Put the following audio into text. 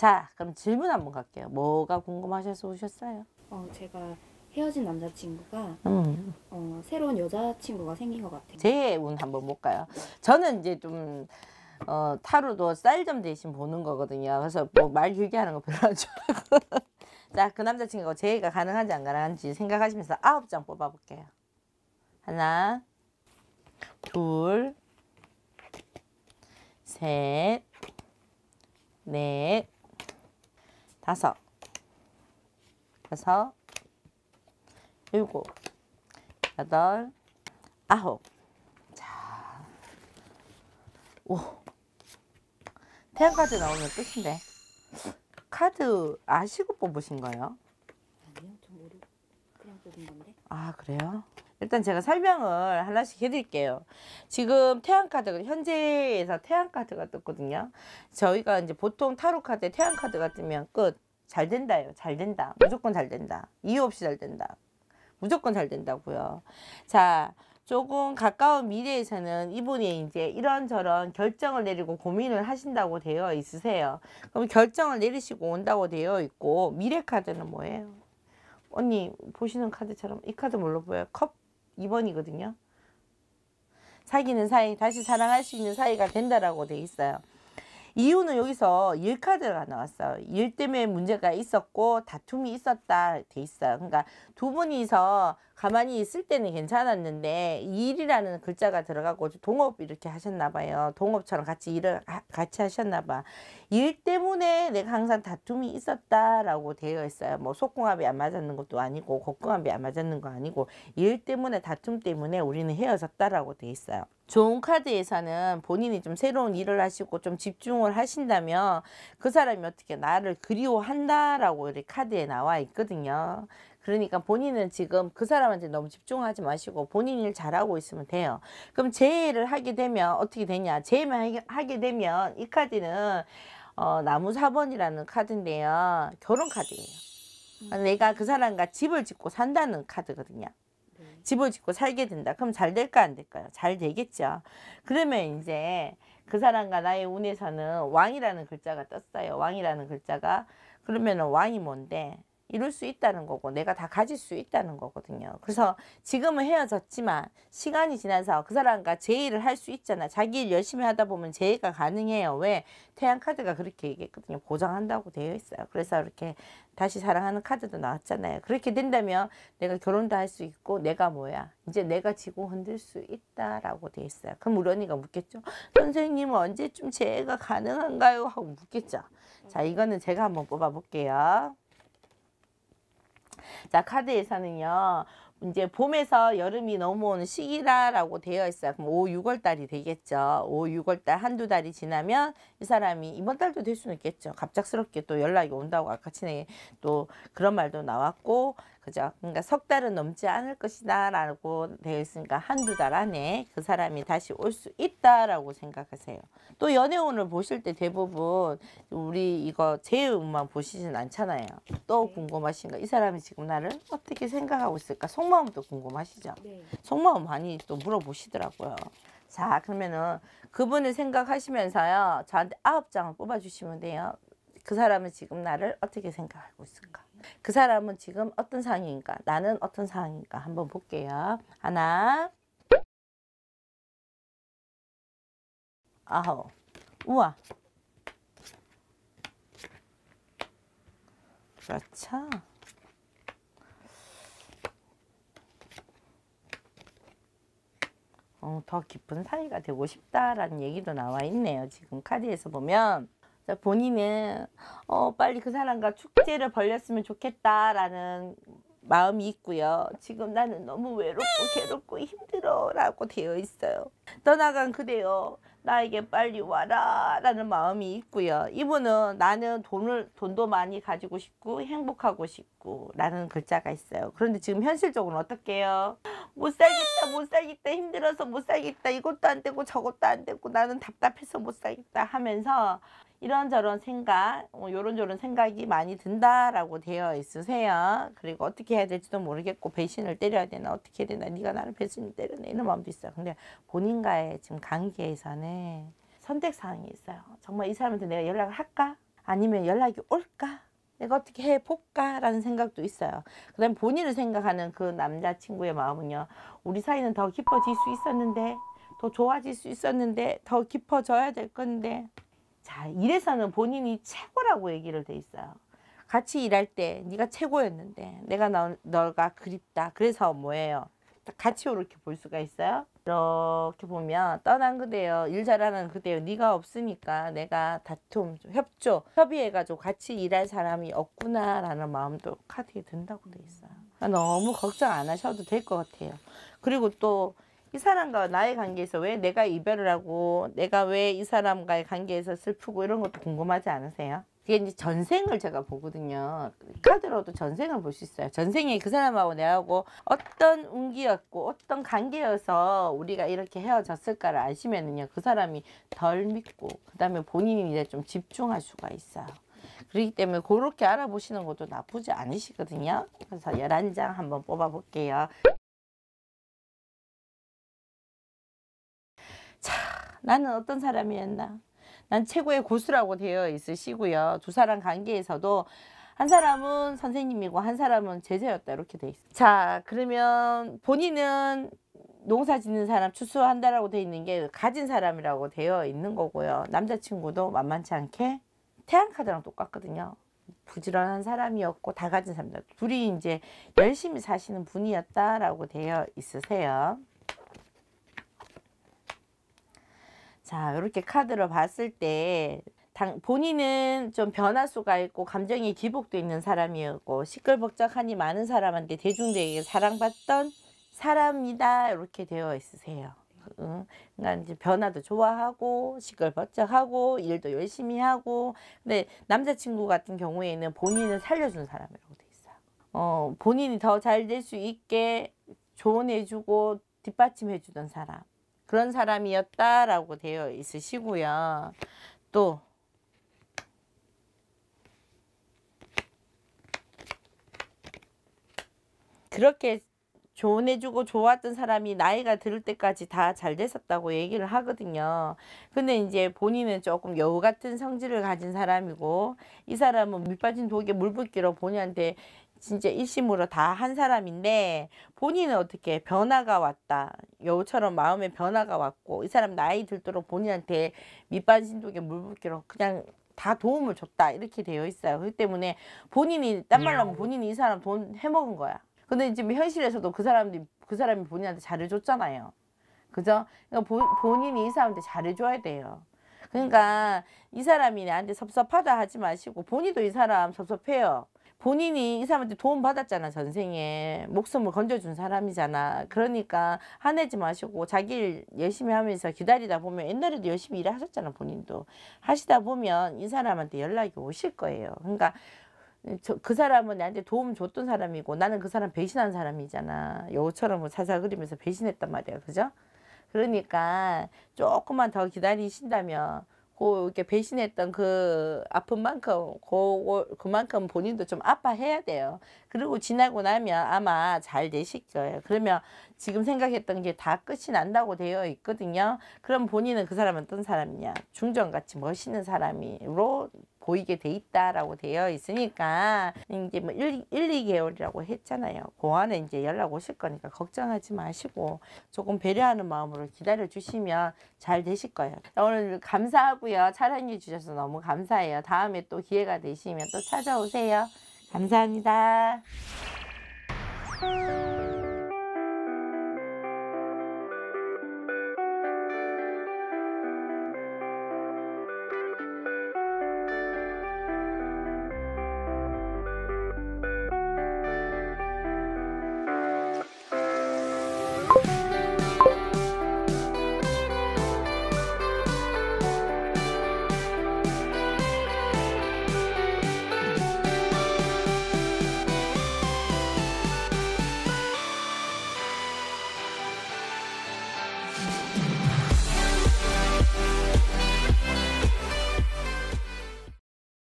자, 그럼 질문 한번 갈게요. 뭐가 궁금하셔서 오셨어요? 어, 제가 헤어진 남자친구가 음. 어, 새로운 여자친구가 생긴 것 같아요. 제 운 한번 볼까요? 저는 이제 좀 어, 타로도 쌀점 대신 보는 거거든요. 그래서 뭐말 길게 하는 거 별로 안 좋아하고. 자, 그 남자친구가 재해가 가능한지 안 가능한지 생각하시면서 아홉 장 뽑아볼게요. 하나, 둘, 셋, 넷, 다섯 다섯 일곱 여덟 아홉 자, 오 태양카드 나오면 끝인데 카드 아시고 뽑으신 거예요? 아니요, 좀 오류 그냥 뽑은 건데. 아 그래요? 일단 제가 설명을 하나씩 해드릴게요. 지금 태양카드, 가 현재에서 태양카드가 떴거든요. 저희가 이제 보통 타로카드에 태양카드가 뜨면 끝. 잘 된다요. 잘 된다. 무조건 잘 된다. 이유 없이 잘 된다. 무조건 잘 된다고요. 자, 조금 가까운 미래에서는 이분이 이제 이런저런 결정을 내리고 고민을 하신다고 되어 있으세요. 그럼 결정을 내리시고 온다고 되어 있고 미래 카드는 뭐예요? 언니 보시는 카드처럼 이 카드 뭘로 보여요? 컵 2번이거든요. 사귀는 사이, 다시 사랑할 수 있는 사이가 된다라고 돼 있어요. 이유는 여기서 일카드가 나왔어요. 일 때문에 문제가 있었고 다툼이 있었다 돼 있어요. 그러니까 두 분이서 가만히 있을 때는 괜찮았는데 일이라는 글자가 들어가고 동업 이렇게 하셨나 봐요. 동업처럼 같이 일을 하, 같이 하셨나 봐. 일 때문에 내가 항상 다툼이 있었다라고 되어 있어요. 뭐 속궁합이 안 맞았는 것도 아니고 곡궁합이 안 맞았는 거 아니고 일 때문에 다툼 때문에 우리는 헤어졌다라고 돼 있어요. 좋은 카드 에서는 본인이 좀 새로운 일을 하시고 좀 집중을 하신다면 그 사람이 어떻게 나를 그리워한다라고 이렇게 카드에 나와 있거든요. 그러니까 본인은 지금 그 사람한테 너무 집중하지 마시고 본인 일 잘하고 있으면 돼요. 그럼 재해를 하게 되면 어떻게 되냐. 재해만 하게 되면 이 카드는 어, 나무 4번이라는 카드인데요. 결혼 카드예요. 음. 그러니까 내가 그 사람과 집을 짓고 산다는 카드거든요. 집어 짓고 살게 된다. 그럼 잘 될까 안 될까요? 잘 되겠죠. 그러면 이제 그 사람과 나의 운에서는 왕이라는 글자가 떴어요. 왕이라는 글자가 그러면 왕이 뭔데 이룰 수 있다는 거고 내가 다 가질 수 있다는 거거든요. 그래서 지금은 헤어졌지만 시간이 지나서 그 사람과 제의를 할 수 있잖아. 자기 일 열심히 하다 보면 제의가 가능해요. 왜? 태양카드가 그렇게 얘기했거든요. 보장한다고 되어 있어요. 그래서 이렇게 다시 사랑하는 카드도 나왔잖아요. 그렇게 된다면 내가 결혼도 할 수 있고 내가 뭐야. 이제 내가 지고 흔들 수 있다라고 되어 있어요. 그럼 우리 언니가 묻겠죠. 선생님은 언제쯤 재해가 가능한가요? 하고 묻겠죠. 자 이거는 제가 한번 뽑아볼게요. 자, 카드에서는요. 이제 봄에서 여름이 넘어오는 시기라라고 되어 있어요. 그럼 5, 6월 달이 되겠죠. 5, 6월 달 한두 달이 지나면 이 사람이 이번 달도 될 수는 있겠죠. 갑작스럽게 또 연락이 온다고 아까 친에 또 그런 말도 나왔고 그죠? 그러니까 석 달은 넘지 않을 것이다 라고 되어 있으니까 한두 달 안에 그 사람이 다시 올 수 있다라고 생각하세요. 또 연애운을 보실 때 대부분 우리 이거 제운만 보시진 않잖아요. 또 네. 궁금하신 거이 사람이 지금 나를 어떻게 생각하고 있을까? 속마음도 궁금하시죠? 네. 속마음 많이 또 물어보시더라고요. 자 그러면은 그분을 생각하시면서요. 저한테 아홉 장을 뽑아주시면 돼요. 그 사람은 지금 나를 어떻게 생각하고 있을까? 그 사람은 지금 어떤 상황인가 나는 어떤 상황인가 한번 볼게요 하나 아홉 우와 그렇죠 어, 더 깊은 사이가 되고 싶다라는 얘기도 나와 있네요 지금 카드에서 보면 본인은 어, 빨리 그 사람과 축제를 벌렸으면 좋겠다라는 마음이 있고요. 지금 나는 너무 외롭고 괴롭고 힘들어라고 되어 있어요. 떠나간 그대여 나에게 빨리 와라 라는 마음이 있고요. 이분은 나는 돈을 돈도 많이 가지고 싶고 행복하고 싶고 라는 글자가 있어요. 그런데 지금 현실적으로 어떻게요? 못 살겠다 못 살겠다 힘들어서 못 살겠다 이것도 안 되고 저것도 안 되고 나는 답답해서 못 살겠다 하면서 이런저런 생각 어, 요런저런 생각이 많이 든다라고 되어 있으세요 그리고 어떻게 해야 될지도 모르겠고 배신을 때려야 되나 어떻게 해야 되나 네가 나를 배신을 때려내 이런 마음도 있어요 근데 본인과의 지금 관계에서는 선택사항이 있어요 정말 이 사람한테 내가 연락을 할까 아니면 연락이 올까 내가 어떻게 해볼까라는 생각도 있어요. 그다음 본인을 생각하는 그 남자친구의 마음은요. 우리 사이는 더 깊어질 수 있었는데 더 좋아질 수 있었는데 더 깊어져야 될 건데 자 이래서는 본인이 최고라고 얘기를 돼 있어요. 같이 일할 때 네가 최고였는데 내가 너, 너가 그립다. 그래서 뭐예요? 같이 이렇게 볼 수가 있어요. 이렇게 보면 떠난 그대여 일 잘하는 그대여 네가 없으니까 내가 다툼 협조 협의해가지고 같이 일할 사람이 없구나 라는 마음도 카드에 든다고 돼 있어요 너무 걱정 안 하셔도 될 것 같아요 그리고 또 이 사람과 나의 관계에서 왜 내가 이별을 하고 내가 왜 이 사람과의 관계에서 슬프고 이런 것도 궁금하지 않으세요? 이게 이제 전생을 제가 보거든요. 카드로도 전생을 볼 수 있어요. 전생이 그 사람하고 내하고 어떤 운기였고 어떤 관계여서 우리가 이렇게 헤어졌을까를 아시면은요. 그 사람이 덜 믿고 그다음에 본인이 이제 좀 집중할 수가 있어요. 그렇기 때문에 그렇게 알아보시는 것도 나쁘지 않으시거든요. 그래서 11장 한번 뽑아볼게요. 자, 나는 어떤 사람이었나? 난 최고의 고수라고 되어 있으시고요. 두 사람 관계에서도 한 사람은 선생님이고 한 사람은 제자였다 이렇게 돼 있어요. 자 그러면 본인은 농사 짓는 사람 추수한다라고 돼 있는 게 가진 사람이라고 되어 있는 거고요. 남자친구도 만만치 않게 태양카드랑 똑같거든요. 부지런한 사람이었고 다 가진 사람이다. 둘이 이제 열심히 사시는 분이었다라고 되어 있으세요. 자 이렇게 카드로 봤을 때 당, 본인은 좀 변화수가 있고 감정이 기복도 있는 사람이었고 시끌벅적하니 많은 사람한테 대중들에게 사랑받던 사람이다 이렇게 되어 있으세요. 응? 그러니까 이제 변화도 좋아하고 시끌벅적하고 일도 열심히 하고 근데 남자친구 같은 경우에는 본인을 살려준 사람이라고 돼 있어요. 어, 본인이 더 잘 될 수 있게 조언해주고 뒷받침해주던 사람 그런 사람이었다라고 되어 있으시고요. 또 그렇게 조언해주고 좋았던 사람이 나이가 들 때까지 다 잘 됐었다고 얘기를 하거든요. 근데 이제 본인은 조금 여우 같은 성질을 가진 사람이고 이 사람은 밑빠진 독에 물 붓기로 본인한테 진짜 일심으로 다 한 사람인데 본인은 어떻게 변화가 왔다. 여우처럼 마음의 변화가 왔고 이 사람 나이 들도록 본인한테 밑반신독에 물붓기로 그냥 다 도움을 줬다 이렇게 되어 있어요. 그렇기 때문에 본인이 딴 말로 하면 음. 본인이 이 사람 돈 해먹은 거야. 근데 지금 뭐 현실에서도 그 사람이 들그 사람이 본인한테 잘해줬잖아요. 그죠? 그러니까 보, 본인이 이 사람한테 잘해줘야 돼요. 그러니까 이 사람이 나한테 섭섭하다 하지 마시고 본인도 이 사람 섭섭해요. 본인이 이 사람한테 도움 받았잖아 전생에 목숨을 건져준 사람이잖아 그러니까 화내지 마시고 자기 일 열심히 하면서 기다리다 보면 옛날에도 열심히 일 하셨잖아 본인도 하시다 보면 이 사람한테 연락이 오실 거예요 그러니까 저, 그 사람은 나한테 도움 줬던 사람이고 나는 그 사람 배신한 사람이잖아 요거처럼 사사그리면서 배신했단 말이야 그죠 그러니까 조금만 더 기다리신다면 고 이렇게 배신했던 그 아픈 만큼 고, 그만큼 본인도 좀 아파해야 돼요. 그리고 지나고 나면 아마 잘 되실 거예요. 그러면 지금 생각했던 게 다 끝이 난다고 되어 있거든요. 그럼 본인은 그 사람은 어떤 사람이냐? 중전같이 멋있는 사람으로 보이게 돼 있다라고 되어 있으니까 이제 뭐 1, 1 2개월이라고 했잖아요. 그 안에 이제 연락 오실 거니까 걱정하지 마시고 조금 배려하는 마음으로 기다려 주시면 잘 되실 거예요. 오늘 감사하고요. 촬영해 주셔서 너무 감사해요. 다음에 또 기회가 되시면 또 찾아오세요. 감사합니다.